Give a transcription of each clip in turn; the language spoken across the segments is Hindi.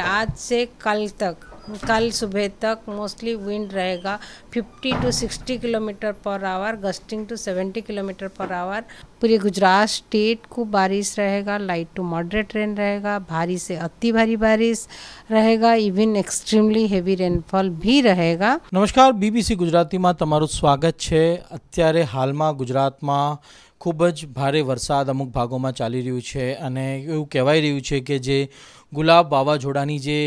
आज से कल तक कल सुबह तक मोस्टली विंड रहेगा 50 to 60 kilometre per hour gusting to 70 kilometre per hour पूरे गुजरात स्टेट को बारिश रहेगा लाइट टू मॉडरेट रेन रहेगा भारी से अति भारी बारिश रहेगा इवन एक्सट्रीमली हेवी रेनफॉल भी रहेगा नमस्कार में બીબીસી स्वागत है अत्यारे हाल में गुजरात में ખૂબ જ ભારે વરસાદ અમુક ભાગોમાં ચાલી રહ્યું છે અને એવું કહેવાય રહ્યું છે કે જે ગુલાબ વાવાઝોડાની જે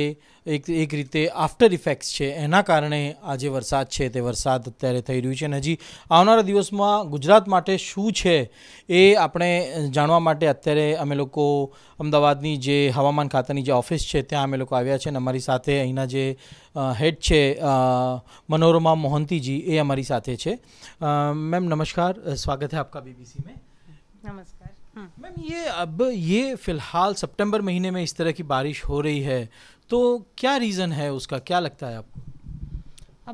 એક એક રીતે આફ્ટર ઇફેક્ટ્સ છે એના કારણે આ જે વરસાદ છે તે વરસાદ અત્યારે થઈ રહ્યું છે અને હજી આવનારા દિવસમાં ગુજરાત માટે શું છે એ આપણે જાણવા માટે અત્યારે અમે લોકો અમદાવાદની જે હવામાન ખાતાની જે ઓફિસ છે ત્યાં અમે લોકો આવ્યા છે અને અમારી સાથે અહીંના જે छे मनोरमा मोहंती जी ये हमारी સાથે છે मैम नमस्कार स्वागत है आपका बीबीसी में नमस्कार हम्म। मैम ये अब ये फ़िलहाल सितंबर महीने में इस तरह की बारिश हो रही है तो क्या रीज़न है उसका क्या लगता है आपको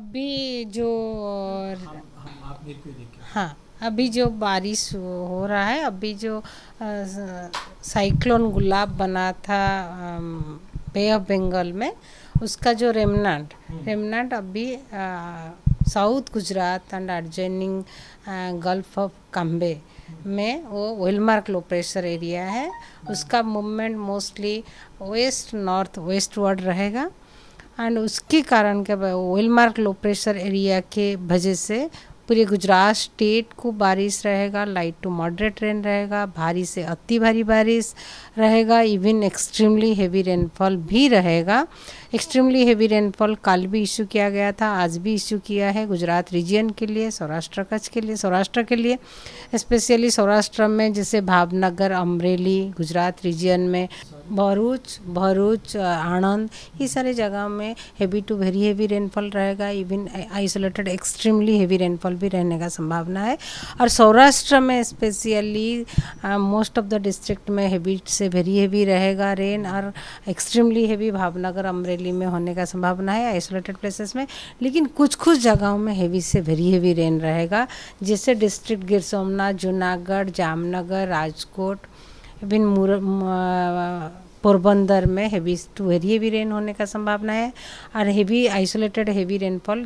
अभी जो हम, हम आप मेरे को देखिए हाँ अभी जो बारिश हो रहा है अभी जो साइक्लोन गुलाब बना था बे ऑफ बंगाल में उसका जो रेमनाट रेमनाट अभी south Gujarat and adjoining gulf of Cambay में वो वेलमार्क लो प्रेशर एरिया है उसका movement mostly west north westward रहेगा एंड उसके कारण के वेलमार्क लो प्रेशर एरिया के वजह से पूरे गुजरात स्टेट को बारिश रहेगा लाइट टू मॉडरेट रेन रहेगा भारी से अति भारी बारिश रहेगा इवन एक्सट्रीमली हेवी रेनफॉल भी रहेगा एक्सट्रीमली हेवी रेनफॉल कल भी इशू किया गया था आज भी इशू किया है गुजरात रीजन के लिए सौराष्ट्र कच्छ के लिए सौराष्ट्र के लिए स्पेशली सौराष्ट्र में जैसे भावनगर अमरेली गुजरात रीजन में भरूच भरूच आणंद ये सारे जगह में heavy to very heavy rainfall रहेगा even isolated extremely heavy rainfall भी रहने का संभावना है और सौराष्ट्र में specially most of the district में हैवी से वेरी हैवी रहेगा रेन और एक्सट्रीमली हैवी भावनगर अमरेली में होने का संभावना है आइसोलेटेड प्लेसेस में लेकिन कुछ कुछ जगहों में हैवी से वेरी हैवी रेन रहेगा जिससे डिस्ट्रिक्ट गिर सोमनाथ जूनागढ़ जामनगर राजकोट विभिन्न मूर पोरबंदर में heavy to very heavy rain होने का संभावना है और heavy isolated heavy rainfall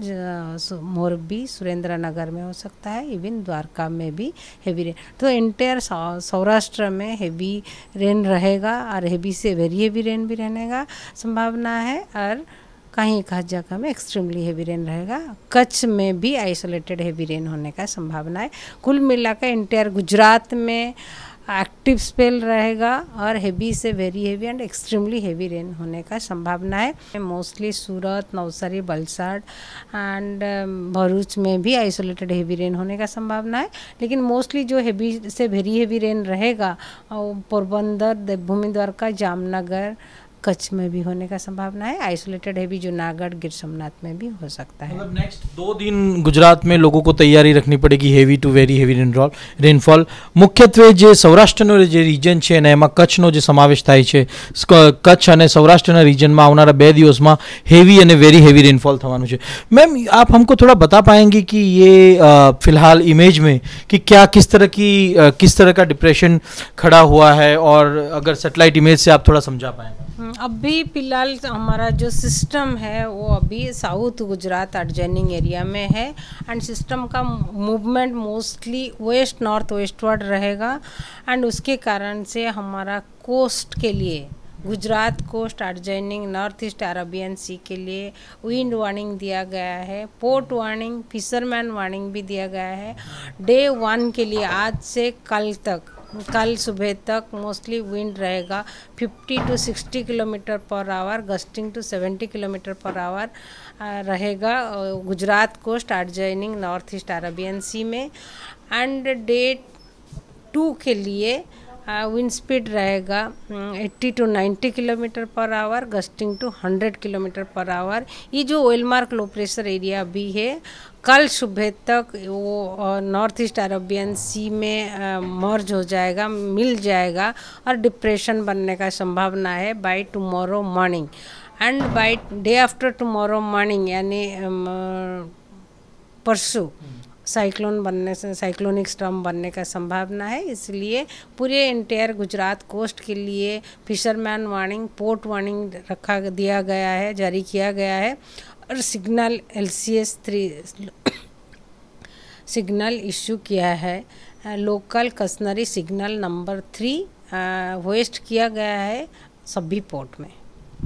Morbi Surendranagar में हो सकता है इवन द्वारका में भी हेवी रेन तो इंटेयर सौराष्ट्र में हेवी रेन रहेगा और हेवी से वेरी हेवी रेन भी रहने का संभावना है और कहीं कहा जगह में एक्सट्रीमली हेवी रेन रहेगा कच्छ में भी आइसोलेटेड हेवी रेन होने का संभावना है कुल मिलाकर इंटेयर गुजरात में एक्टिव स्पेल रहेगा और हेवी से very heavy and extremely heavy rain होने का संभावना है mostly Surat Navsari Valsad and um, Bharuch में भी आइसोलेटेड हेवी रेन होने का संभावना है लेकिन मोस्टली जो हेवी से वेरी हेवी रेन रहेगा वो पोरबंदर देवभूमि द्वारका जामनगर कच्छ में भी होने का संभावना है आइसोलेटेड है जो जूनागढ़ गिर सोमनाथ में भी हो सकता है मतलब नेक्स्ट दो दिन गुजरात में लोगों को तैयारी रखनी पड़ेगी heavy to very heavy rainfall rainfall मुख्यत्व जो सौराष्ट्र रीजन है છે અને समावेश કચ્છનો જે સમાવેશ થાય છે કચ્છ અને સૌરાષ્ટ્રના રીજનમાં આવનારા બે દિવસમાં હેવી અને વેરી હેવી मैम आप हमको थोड़ा बता पाएंगे कि ये फिलहाल इमेज में कि क्या किस तरह की किस तरह का डिप्रेशन खड़ा हुआ है और अगर सेटेलाइट इमेज से आप थोड़ा समझा पाएंगे हम्म, अभी फ़िलहाल हमारा जो सिस्टम है वो अभी साउथ गुजरात अडजनिंग एरिया में है एंड सिस्टम का movement mostly west north westward रहेगा एंड उसके कारण से हमारा कोस्ट के लिए Gujarat coast adjoining north east Arabian sea के लिए विंड वार्निंग दिया गया है पोर्ट वार्निंग फिशरमैन वार्निंग भी दिया गया है डे वन के लिए आज से कल तक कल सुबह तक मोस्टली विंड रहेगा 50 to 60 kilometre per hour gusting to 70 kilometre per hour रहेगा Gujarat coast adjoining north east Arabian sea में एंड डेट टू के लिए विंड स्पीड रहेगा 80 to 90 kilometre per hour gusting to 100 kilometre per hour ये जो well marked low pressure area भी है कल सुबह तक वो नॉर्थ ईस्ट अरबियन सी में मर्ज हो जाएगा मिल जाएगा और डिप्रेशन बनने का संभावना है by tomorrow morning and by day after tomorrow morning यानी परसों साइक्लोन बनने से साइक्लोनिक स्टॉम बनने का संभावना है इसलिए पूरे इंटेयर गुजरात कोस्ट के लिए फिशरमैन वार्निंग पोर्ट वार्निंग रखा दिया गया है जारी किया गया है और signal L C S three signal issue किया है local cautionary signal number three वेस्ट किया गया है सभी पोर्ट में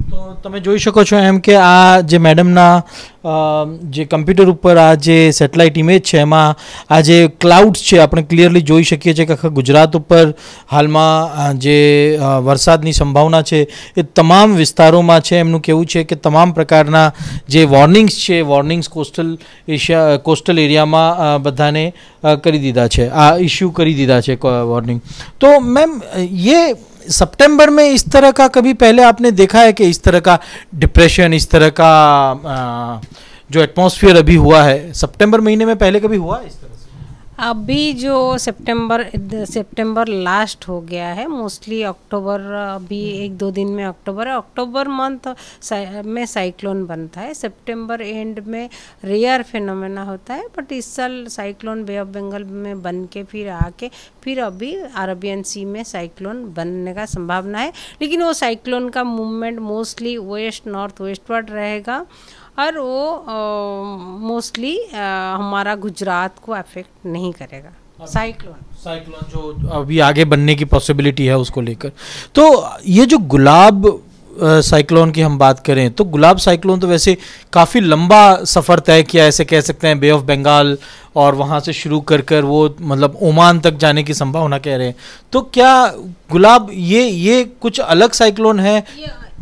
તો તમે જોઈ શકો છો એમ કે આ જે મેડમના જે કમ્પ્યુટર ઉપર આ જે સેટેલાઇટ ઇમેજ છે એમાં આ જે ક્લાઉડ્સ છે આપણે ક્લિયરલી જોઈ શકીએ છીએ કે આખા ગુજરાત ઉપર હાલમાં જે વરસાદની સંભાવના છે એ તમામ વિસ્તારોમાં છે એમનું કહેવું છે કે તમામ પ્રકારના જે વોર્નિંગ્સ છે વોર્નિંગ્સ કોસ્ટલ એશિયા કોસ્ટલ એરિયામાં બધાને કરી દીધા છે આ ઇસ્યુ કરી દીધા છે વોર્નિંગ તો મેમ યે सितंबर में इस तरह का कभी पहले आपने देखा है कि इस तरह का डिप्रेशन इस तरह का आ, जो एटमॉस्फेयर अभी हुआ है सितंबर महीने में पहले कभी हुआ है इस तरह अभी जो सितंबर सितंबर लास्ट हो गया है मोस्टली अक्टूबर अभी हम्म। एक दो दिन में अक्टूबर है अक्टूबर मंथ में साइक्लोन बनता है सितंबर एंड में रेयर फिनोमेना होता है बट इस साल साइक्लोन बे ऑफ बंगाल में बन के फिर आके फिर अभी अरबियन सी में साइक्लोन बनने का संभावना है लेकिन वो साइक्लोन का movement mostly west north westward रहेगा और वो मोस्टली हमारा गुजरात को अफेक्ट नहीं करेगा साइक्लोन साइक्लोन जो अभी आगे बनने की पॉसिबिलिटी है उसको लेकर तो ये जो गुलाब साइक्लोन की हम बात करें तो गुलाब साइक्लोन तो वैसे काफ़ी लंबा सफ़र तय किया ऐसे कह सकते हैं बे ऑफ बंगाल और वहाँ से शुरू कर कर वो मतलब ओमान तक जाने की संभावना कह रहे हैं तो क्या गुलाब ये ये कुछ अलग साइक्लोन है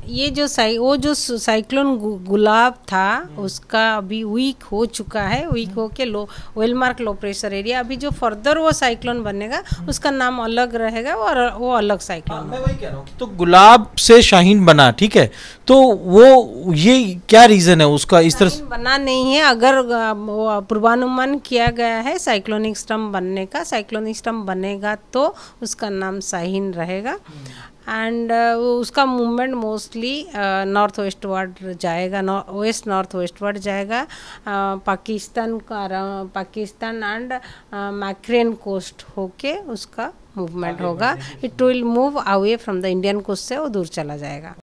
ये जो साइ वो जो साइक्लोन गुलाब था हम्म। उसका अभी वीक हो चुका है वीक हम्म। के low well marked low pressure area अभी जो फर्दर वो साइक्लोन बनेगा हम्म। उसका नाम अलग रहेगा और वो अलग साइक्लोन हाँ, मैं वही कह रहा हूँ तो गुलाब से शाहीन बना ठीक है तो वो ये क्या रीजन है उसका इस तरह बना नहीं है अगर पूर्वानुमान किया गया है साइक्लोनिक स्टम बनने का साइक्लोनिक स्टम बनेगा तो उसका नाम साहिन रहेगा एंड उसका movement mostly north westward जाएगा वेस्ट नॉर्थ वेस्ट वर्ड जाएगा पाकिस्तान का पाकिस्तान एंड मैक्रेन कोस्ट होके उसका मूवमेंट होगा it will move away from the Indian coast से वो दूर चला जाएगा